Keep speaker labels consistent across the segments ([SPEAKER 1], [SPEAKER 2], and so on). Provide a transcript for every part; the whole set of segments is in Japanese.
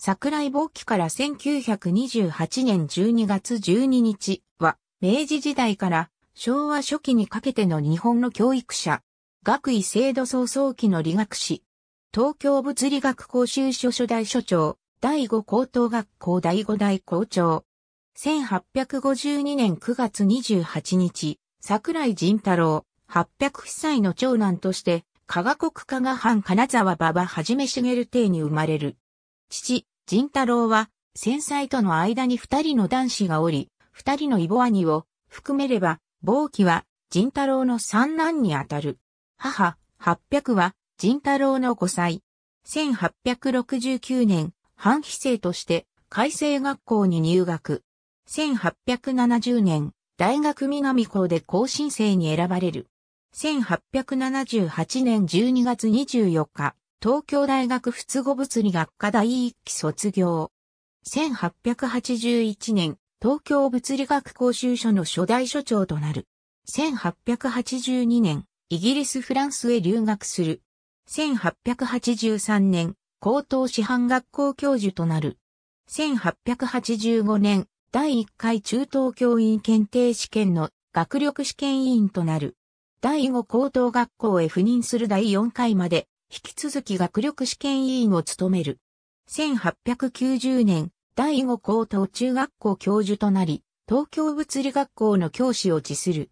[SPEAKER 1] 桜井坊記から1928年12月12日は、明治時代から昭和初期にかけての日本の教育者、学位制度創創期の理学士、東京物理学講習所初代所長、第五高等学校第五代校長。1852年9月28日、桜井仁太郎、8 0被災の長男として、加賀国加賀藩金沢馬場はじめ茂邸に生まれる。父、仁太郎は、戦災との間に二人の男子がおり、二人のイボ兄を含めれば、暴期は仁太郎の三男にあたる。母、八百は仁太郎の五歳。1869年、半非生として、改正学校に入学。1870年、大学南校で更新生に選ばれる。1878年12月24日、東京大学仏語物理学科第一期卒業。1881年、東京物理学講習所の初代所長となる。1882年、イギリス・フランスへ留学する。1883年、高等師範学校教授となる。1885年、第1回中等教員検定試験の学力試験委員となる。第5高等学校へ赴任する第4回まで引き続き学力試験委員を務める。1890年、第五高等中学校教授となり、東京物理学校の教師を辞する。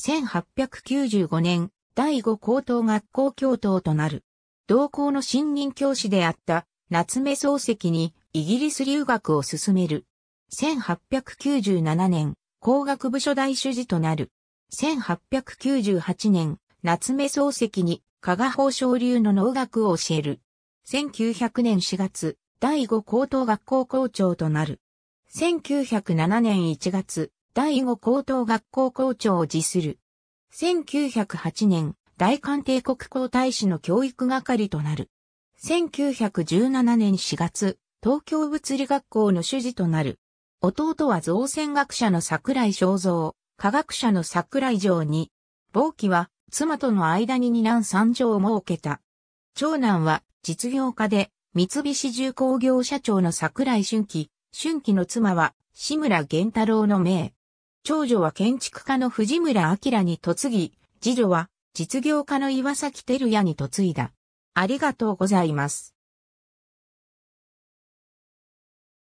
[SPEAKER 1] 1895年、第五高等学校教頭となる。同校の新任教師であった夏目漱石にイギリス留学を進める。1897年、工学部所大主事となる。1898年、夏目漱石に加賀法省流の農学を教える。1900年4月、第5高等学校校長となる。1907年1月、第5高等学校校長を辞する。1908年、大韓帝国皇太子の教育係となる。1917年4月、東京物理学校の主事となる。弟は造船学者の桜井正造、科学者の桜井城に、冒記は妻との間に二男三女を設けた。長男は実業家で三菱重工業社長の桜井春樹、春樹の妻は志村玄太郎の名。長女は建築家の藤村明に嫁ぎ、次女は実業家の岩崎照也に嫁いだ。ありがとうございます。